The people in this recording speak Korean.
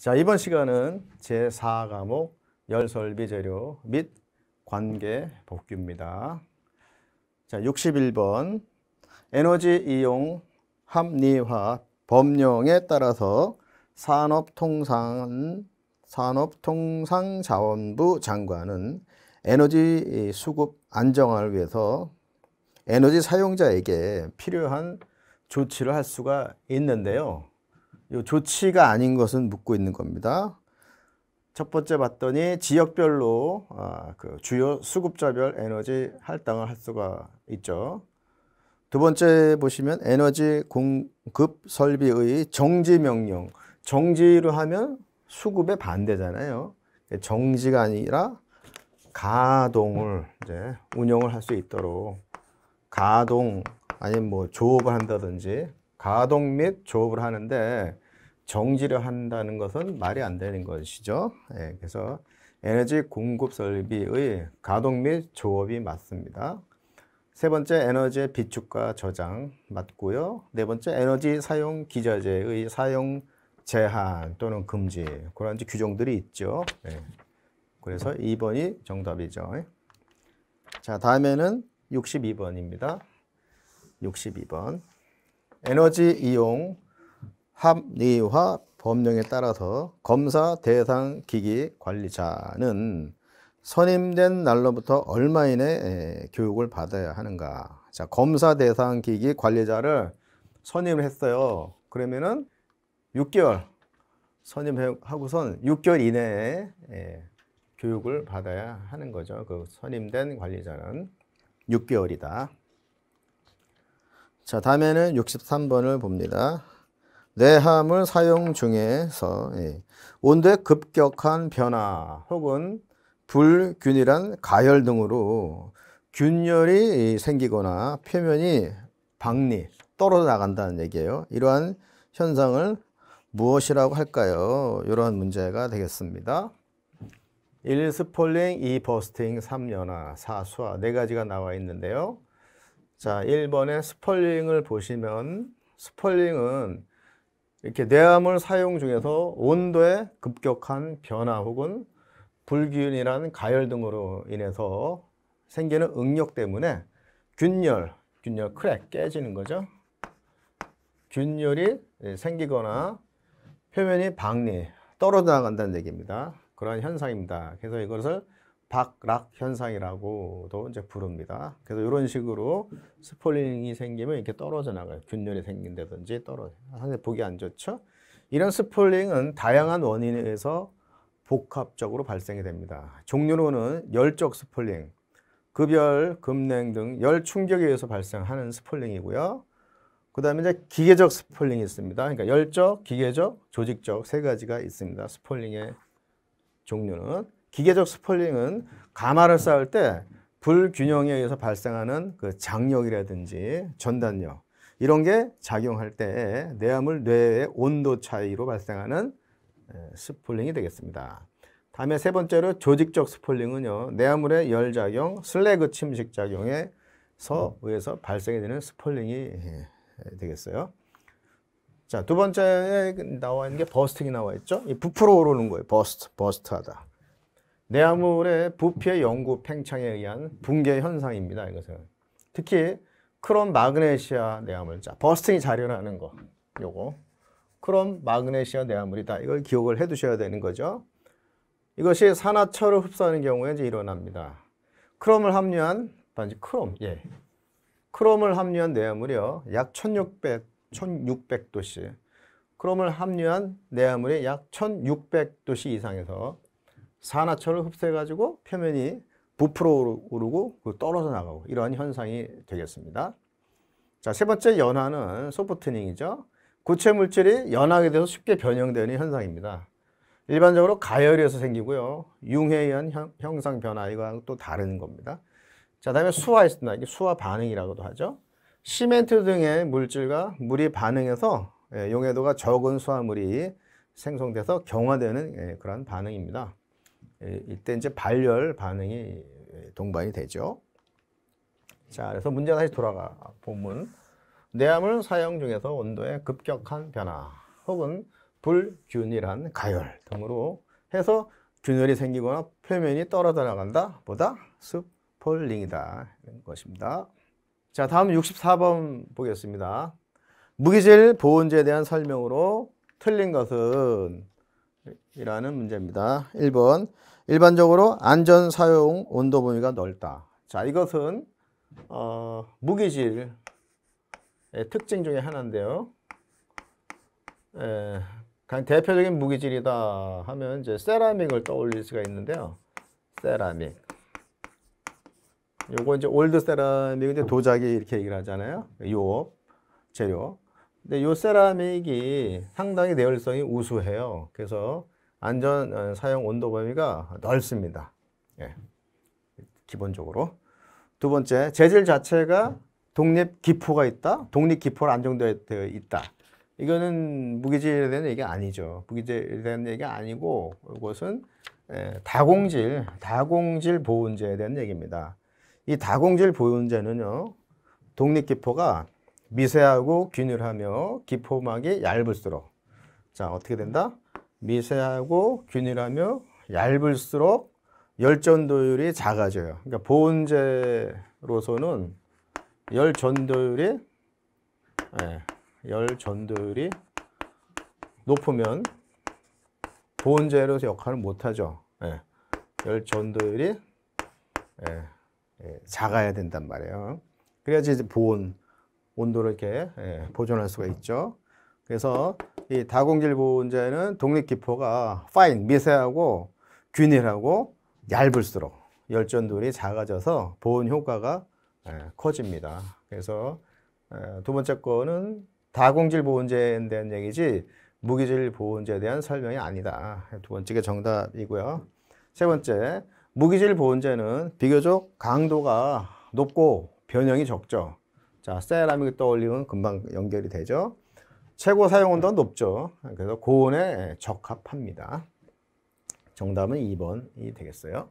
자, 이번 시간은 제4과목 열설비 재료 및 관계 복귀입니다. 자, 61번 에너지 이용 합리화 법령에 따라서 산업통상 산업통상자원부 장관은 에너지 수급 안정화를 위해서 에너지 사용자에게 필요한 조치를 할 수가 있는데요. 요 조치가 아닌 것은 묻고 있는 겁니다. 첫 번째 봤더니 지역별로 아, 그 주요 수급자별 에너지 할당을 할 수가 있죠. 두 번째 보시면 에너지 공급 설비의 정지 명령. 정지로 하면 수급에 반대잖아요. 정지가 아니라 가동을 이제 운영을 할 수 있도록 가동 아니면 뭐 조업을 한다든지 가동 및 조업을 하는데 정지를 한다는 것은 말이 안 되는 것이죠. 예, 그래서 에너지 공급 설비의 가동 및 조업이 맞습니다. 세 번째 에너지의 비축과 저장 맞고요. 네 번째 에너지 사용 기저제의 사용 제한 또는 금지 그런 규정들이 있죠. 예. 그래서 2번이 정답이죠. 예. 자 다음에는 62번입니다. 62번 에너지 이용 합리화 법령에 따라서 검사 대상 기기 관리자는 선임된 날로부터 얼마 이내 교육을 받아야 하는가? 자, 검사 대상 기기 관리자를 선임을 했어요. 그러면은 6개월 선임하고선 6개월 이내에 교육을 받아야 하는 거죠. 그 선임된 관리자는 6개월이다. 자, 다음에는 63번을 봅니다. 내함을 사용 중에서 예. 온도 급격한 변화 혹은 불균일한 가열 등으로 균열이 생기거나 표면이 박리, 떨어져 나간다는 얘기예요. 이러한 현상을 무엇이라고 할까요? 이러한 문제가 되겠습니다. 1. 스폴링, 2. 버스팅, 3. 연화, 4. 수화 네 가지가 나와 있는데요. 자, 1번에 스폴링을 보시면 스폴링은 이렇게 내암을 사용 중에서 온도의 급격한 변화 혹은 불균이라는 가열 등으로 인해서 생기는 응력 때문에 균열, 균열 크랙 깨지는 거죠. 균열이 생기거나 표면이 박리 떨어져 나간다는 얘기입니다. 그러한 현상입니다. 그래서 이것을 박락 현상이라고도 이제 부릅니다. 그래서 이런 식으로 스폴링이 생기면 이렇게 떨어져 나가요. 균열이 생긴다든지 떨어져. 상당히 보기 안 좋죠? 이런 스폴링은 다양한 원인에 의해서 복합적으로 발생이 됩니다. 종류로는 열적 스폴링, 급열, 급냉 등 열 충격에 의해서 발생하는 스폴링이고요. 그 다음에 이제 기계적 스폴링이 있습니다. 그러니까 열적, 기계적, 조직적 세 가지가 있습니다. 스폴링의 종류는. 기계적 스펄링은 가마를 쌓을 때 불균형에 의해서 발생하는 그 장력이라든지 전단력 이런 게 작용할 때 내암을 뇌의 온도 차이로 발생하는 스폴링이 되겠습니다. 다음에 세 번째로 조직적 스폴링은요. 내화물의 열작용, 슬래그 침식 작용에서 의해서 발생이 되는 스폴링이 예, 되겠어요. 자, 두 번째에 나와 있는 게 버스팅이 나와 있죠. 이 부풀어 오르는 거예요. 버스트, 버스트하다. 내화물의 부피의 연구 팽창에 의한 붕괴 현상입니다. 이것은 특히 크롬 마그네시아 내화물, 자 버스팅이 잘일어는 거, 요거 크롬 마그네시아 내화물이다. 이걸 기억을 해두셔야 되는 거죠. 이것이 산화철을 흡수하는 경우에 이제 일어납니다. 크롬을 함유한 단지 크롬, 예, 크롬을 함유한 내화물이요 약1,600 1,600도씨. 크롬을 함유한 내화물이 약 1,600도씨 이상에서 산화철을 흡수해가지고 표면이 부풀어 오르고 그 떨어져 나가고 이런 현상이 되겠습니다. 자, 세 번째 연화는 소프트닝이죠. 구체 물질이 연하게 돼서 쉽게 변형되는 현상입니다. 일반적으로 가열에서 생기고요. 융해에 의한 형, 상 변화 이거또 다른 겁니다. 자, 다음에 수화 있습니다. 이게 수화 반응이라고도 하죠. 시멘트 등의 물질과 물이 반응해서 예, 용해도가 적은 수화물이 생성돼서 경화되는 예, 그런 반응입니다. 예, 이때 이제 발열 반응이 예, 동반이 되죠. 자, 그래서 문제 다시 돌아가 본문. 내암을 사용 중에서 온도의 급격한 변화 혹은 불균일한 가열 등으로 해서 균열이 생기거나 표면이 떨어져 나간다 보다 스폴링이다 이런 것입니다. 자 다음 64번 보겠습니다. 무기질 보온제에 대한 설명으로 틀린 것은 이라는 문제입니다. 1번 일반적으로 안전 사용 온도 범위가 넓다. 자 이것은 어, 무기질의 특징 중에 하나인데요. 에, 예, 가장 대표적인 무기질이다 하면 이제 세라믹을 떠올릴 수가 있는데요. 세라믹. 요거 이제 올드 세라믹인데 도자기 이렇게 얘기를 하잖아요. 유 재료. 근데 요 세라믹이 상당히 내열성이 우수해요. 그래서 안전 어, 사용 온도 범위가 넓습니다. 예. 기본적으로. 두 번째, 재질 자체가 독립 기포가 있다. 독립 기포로 안정되어 있다. 이거는 무기질에 대한 얘기가 아니죠. 무기질에 대한 얘기가 아니고 이것은 예, 다공질, 다공질 보온제에 대한 얘기입니다. 이 다공질 보온제는요. 독립 기포가 미세하고 균일하며 기포막이 얇을수록 자 어떻게 된다? 미세하고 균일하며 얇을수록 열전도율이 작아져요. 그러니까 보온제로서는 열전도율이 네, 열전도율이 높으면 보온제로서 역할을 못하죠. 네, 열전도율이 네, 작아야 된단 말이에요. 그래야지 보온 온도를 이렇게 예, 보존할 수가 있죠. 그래서 이 다공질 보온자에는 독립기포가 파인, 미세하고 균일하고 얇을수록 열전도율이 작아져서 보온 효과가 예, 커집니다. 그래서 예, 두 번째 거는 다공질 보온제에 대한 얘기지 무기질 보온제에 대한 설명이 아니다. 두 번째가 정답이고요. 세 번째, 무기질 보온제는 비교적 강도가 높고 변형이 적죠. 자, 세라믹 을 떠올리면 금방 연결이 되죠. 최고 사용 온도는 높죠. 그래서 고온에 적합합니다. 정답은 2번이 되겠어요.